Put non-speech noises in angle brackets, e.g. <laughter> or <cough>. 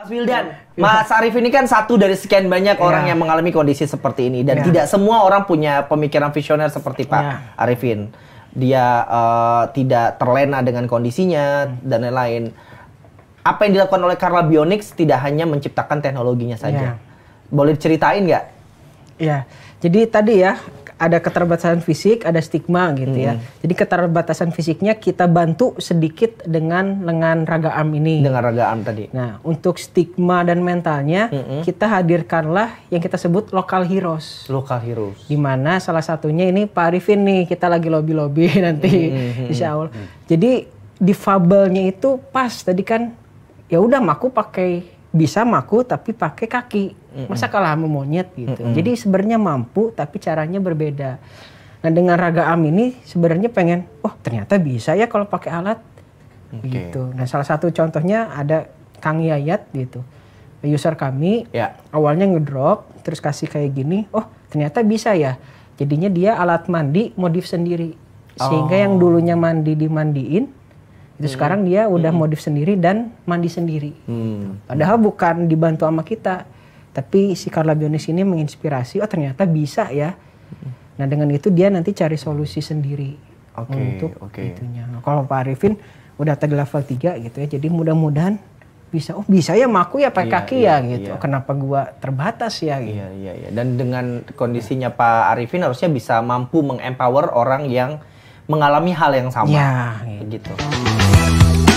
Mas Wildan, iya. Mas Arif ini kan satu dari sekian banyak ya. orang yang mengalami kondisi seperti ini dan ya. tidak semua orang punya pemikiran visioner seperti Pak ya. Arifin. Dia uh, tidak terlena dengan kondisinya hmm. dan lain-lain. Apa yang dilakukan oleh Carla Bionics tidak hanya menciptakan teknologinya saja. Ya. Boleh ceritain nggak? Iya. Jadi tadi ya ada keterbatasan fisik, ada stigma gitu ya. hmm. ya. Jadi keterbatasan fisiknya kita bantu sedikit dengan lengan raga am ini. Dengan raga am tadi. Nah, untuk stigma dan mentalnya hmm. kita hadirkanlah yang kita sebut lokal heroes. Lokal heroes. Dimana salah satunya ini Pak Arifin nih, kita lagi lobby-lobby <laughs> nanti hmm. insya Allah. Hmm. Jadi difabelnya itu pas tadi kan ya udah maku pakai bisa maku tapi pakai kaki Masa kalah sama monyet gitu. Mm -mm. Jadi sebenarnya mampu tapi caranya berbeda. Nah dengan raga am ini sebenarnya pengen, oh ternyata bisa ya kalau pakai alat okay. gitu. Nah salah satu contohnya ada Kang Yayat gitu. User kami ya. awalnya ngedrop terus kasih kayak gini, oh ternyata bisa ya. Jadinya dia alat mandi modif sendiri. Sehingga oh. yang dulunya mandi dimandiin itu hmm. sekarang dia udah hmm. modif sendiri dan mandi sendiri. Hmm. Padahal bukan dibantu sama kita tapi si Carla Bionis ini menginspirasi, oh ternyata bisa ya. Nah dengan itu dia nanti cari solusi sendiri okay, untuk okay. itunya. Nah, kalau Pak Arifin udah tadi level 3 gitu ya, jadi mudah-mudahan bisa oh bisa ya maku ya pakai iya, kaki iya, ya gitu iya. kenapa gua terbatas ya gitu. iya iya iya dan dengan kondisinya Pak Arifin harusnya bisa mampu mengempower orang yang mengalami hal yang sama Iya. gitu. gitu.